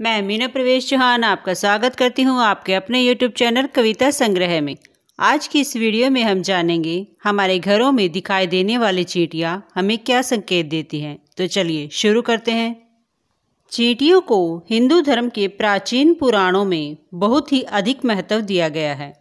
मैं मीना प्रवेश चौहान आपका स्वागत करती हूँ आपके अपने यूट्यूब चैनल कविता संग्रह में आज की इस वीडियो में हम जानेंगे हमारे घरों में दिखाई देने वाली चीटियाँ हमें क्या संकेत देती हैं तो चलिए शुरू करते हैं चींटियों को हिंदू धर्म के प्राचीन पुराणों में बहुत ही अधिक महत्व दिया गया है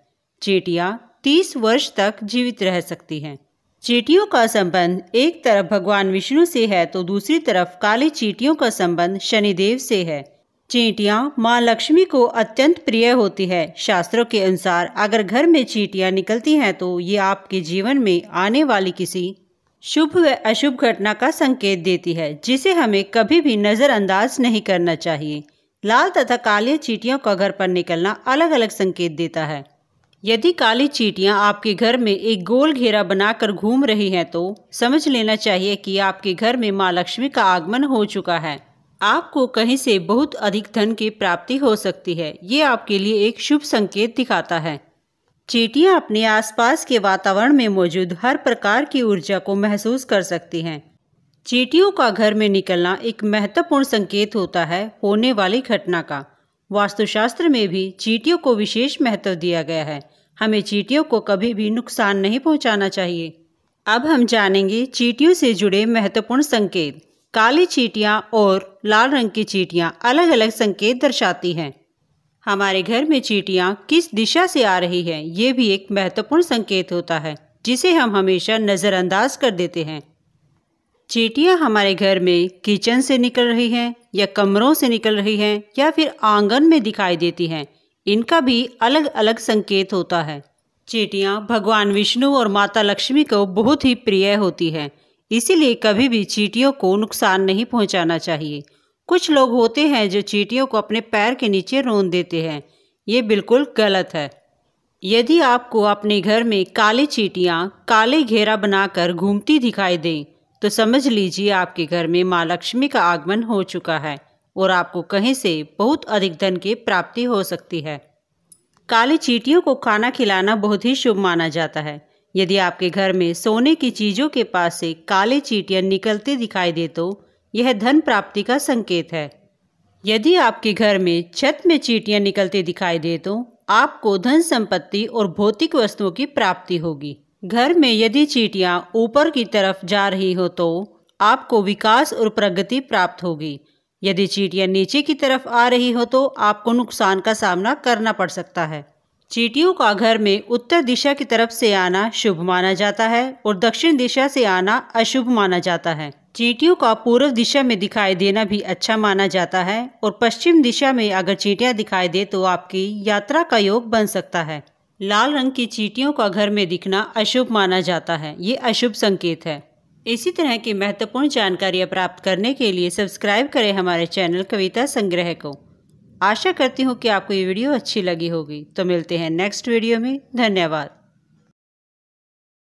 चींटियाँ तीस वर्ष तक जीवित रह सकती हैं चीटियों का संबंध एक तरफ भगवान विष्णु से है तो दूसरी तरफ काली चीटियों का संबंध शनिदेव से है चींटियाँ माँ लक्ष्मी को अत्यंत प्रिय होती है शास्त्रों के अनुसार अगर घर में चींटियाँ निकलती हैं तो ये आपके जीवन में आने वाली किसी शुभ व अशुभ घटना का संकेत देती है जिसे हमें कभी भी नज़रअंदाज नहीं करना चाहिए लाल तथा काली चींटियों का घर पर निकलना अलग अलग संकेत देता है यदि काली चींटियाँ आपके घर में एक गोल घेरा बनाकर घूम रही हैं तो समझ लेना चाहिए कि आपके घर में माँ लक्ष्मी का आगमन हो चुका है आपको कहीं से बहुत अधिक धन की प्राप्ति हो सकती है ये आपके लिए एक शुभ संकेत दिखाता है चीटियाँ अपने आसपास के वातावरण में मौजूद हर प्रकार की ऊर्जा को महसूस कर सकती हैं चीटियों का घर में निकलना एक महत्वपूर्ण संकेत होता है होने वाली घटना का वास्तुशास्त्र में भी चीटियों को विशेष महत्व दिया गया है हमें चीटियों को कभी भी नुकसान नहीं पहुंचाना चाहिए अब हम जानेंगे चीटियों से जुड़े महत्वपूर्ण संकेत काली चीटियाँ और लाल रंग की चीटियाँ अलग अलग संकेत दर्शाती हैं हमारे घर में चीटियाँ किस दिशा से आ रही हैं ये भी एक महत्वपूर्ण संकेत होता है जिसे हम हमेशा नज़रअंदाज कर देते हैं चीटियाँ हमारे घर में किचन से निकल रही हैं या कमरों से निकल रही हैं या फिर आंगन में दिखाई देती हैं इनका भी अलग अलग संकेत होता है चीटियाँ भगवान विष्णु और माता लक्ष्मी को बहुत ही प्रिय होती हैं इसीलिए कभी भी चीटियों को नुकसान नहीं पहुंचाना चाहिए कुछ लोग होते हैं जो चीटियों को अपने पैर के नीचे रोन देते हैं ये बिल्कुल गलत है यदि आपको अपने घर में काली चीटियाँ काले घेरा बनाकर घूमती दिखाई दें तो समझ लीजिए आपके घर में माँ लक्ष्मी का आगमन हो चुका है और आपको कहीं से बहुत अधिक धन की प्राप्ति हो सकती है काली चीटियों को खाना खिलाना बहुत ही शुभ माना जाता है यदि आपके घर में सोने की चीज़ों के पास से काले चीटियाँ निकलते दिखाई दे तो यह धन प्राप्ति का संकेत है यदि आपके घर में छत में चीटियाँ निकलते दिखाई दे तो आपको धन संपत्ति और भौतिक वस्तुओं की प्राप्ति होगी घर में यदि चीटियाँ ऊपर की तरफ जा रही हो तो आपको विकास और प्रगति प्राप्त होगी यदि चीटियाँ नीचे की तरफ आ रही हो तो आपको नुकसान का सामना करना पड़ सकता है चीटियों का घर में उत्तर दिशा की तरफ से आना शुभ माना जाता है और दक्षिण दिशा से आना अशुभ माना जाता है चीटियों का पूर्व दिशा में दिखाई देना भी अच्छा माना जाता है और पश्चिम दिशा में अगर चीटियाँ दिखाई दे तो आपकी यात्रा का योग बन सकता है लाल रंग की चीटियों का घर में दिखना अशुभ माना जाता है ये अशुभ संकेत है इसी तरह की महत्वपूर्ण जानकारियाँ प्राप्त करने के लिए सब्सक्राइब करें हमारे चैनल कविता संग्रह को आशा करती हूँ कि आपको ये वीडियो अच्छी लगी होगी तो मिलते हैं नेक्स्ट वीडियो में धन्यवाद